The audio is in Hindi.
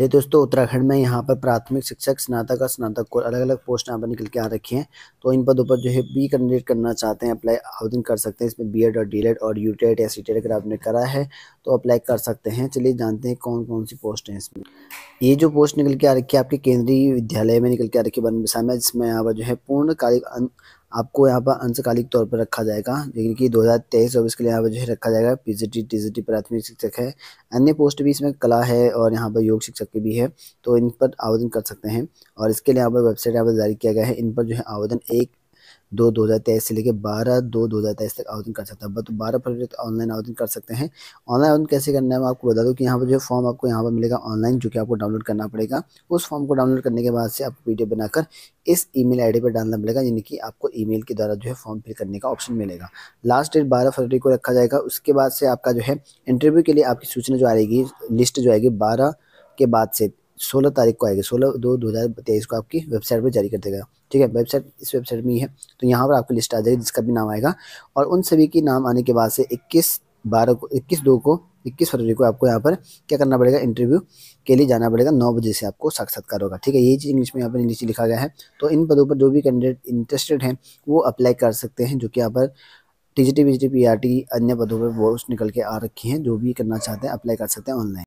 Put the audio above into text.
ये दोस्तों उत्तराखंड में यहाँ पर प्राथमिक शिक्षक स्नातक और स्नातक को अलग अलग पोस्ट यहाँ पर निकल के आ रखी हैं तो इन पदों पर जो है बी कैंडिडेट करना चाहते हैं अप्लाई आवेदन कर सकते हैं इसमें बी एड और डी और यू या सी अगर आपने करा है तो अप्लाई कर सकते हैं चलिए जानते हैं कौन कौन सी पोस्ट हैं इसमें ये जो पोस्ट निकल के आ रखी है आपके केंद्रीय विद्यालय में निकल के आ रखी है बनबिसा में जिसमें यहाँ पर जो है पूर्णकालिक अं- आपको यहाँ पर अंशकालिक तौर पर रखा जाएगा लेकिन कि दो हज़ार तेईस चौबीस के लिए यहाँ पर जो है रखा जाएगा पीजीटी टीजीटी प्राथमिक शिक्षक है अन्य पोस्ट भी इसमें कला है और यहाँ पर योग शिक्षक भी है तो इन पर आवेदन कर सकते हैं और इसके लिए यहाँ पर वेबसाइट यहाँ पर जारी किया गया है इन पर जो है आवेदन एक दो दो हज़ार तेईस से लेकर बारह दो दो हज़ार तेईस तक आवेदन कर सकता है बट बारह फरवरी तक ऑनलाइन आवेदन कर सकते हैं ऑनलाइन आवेदन कैसे करना है मैं आपको बता दूँ कि यहाँ पर जो फॉर्म आपको यहाँ पर मिलेगा ऑनलाइन जो कि आपको डाउनलोड करना पड़ेगा उस फॉर्म को डाउनलोड करने के बाद से आपको पी बनाकर इस ई मेल पर डालना पड़ेगा यानी कि आपको मेल के द्वारा जो है फॉर्म फिल करने का ऑप्शन मिलेगा लास्ट डेट बारह फरवरी को रखा जाएगा उसके बाद से आपका जो है इंटरव्यू के लिए आपकी सूचना जो आएगी लिस्ट जो आएगी बारह के बाद से सोलह तारीख को आएगी सोलह दो दो हज़ार तेईस को आपकी वेबसाइट पर जारी कर देगा ठीक है वेबसाइट इस वेबसाइट में ही है तो यहाँ पर आपकी लिस्ट आ जाएगी जिसका भी नाम आएगा और उन सभी के नाम आने के बाद से इक्कीस बारह को इक्कीस दो को इक्कीस फरवरी को आपको यहाँ पर क्या करना पड़ेगा इंटरव्यू के लिए जाना पड़ेगा नौ बजे से आपको साक्षात्कार होगा ठीक है यही चीज़ इंग्लिश में यहाँ पर नीचे लिखा गया है तो इन पदों पर जो भी कैंडिडेट इंटरेस्टेड हैं वो अप्लाई कर सकते हैं जो कि यहाँ पर टी जी टी टी अन्य पदों पर वो निकल के आ रखी हैं जो भी करना चाहते हैं अप्लाई कर सकते हैं ऑनलाइन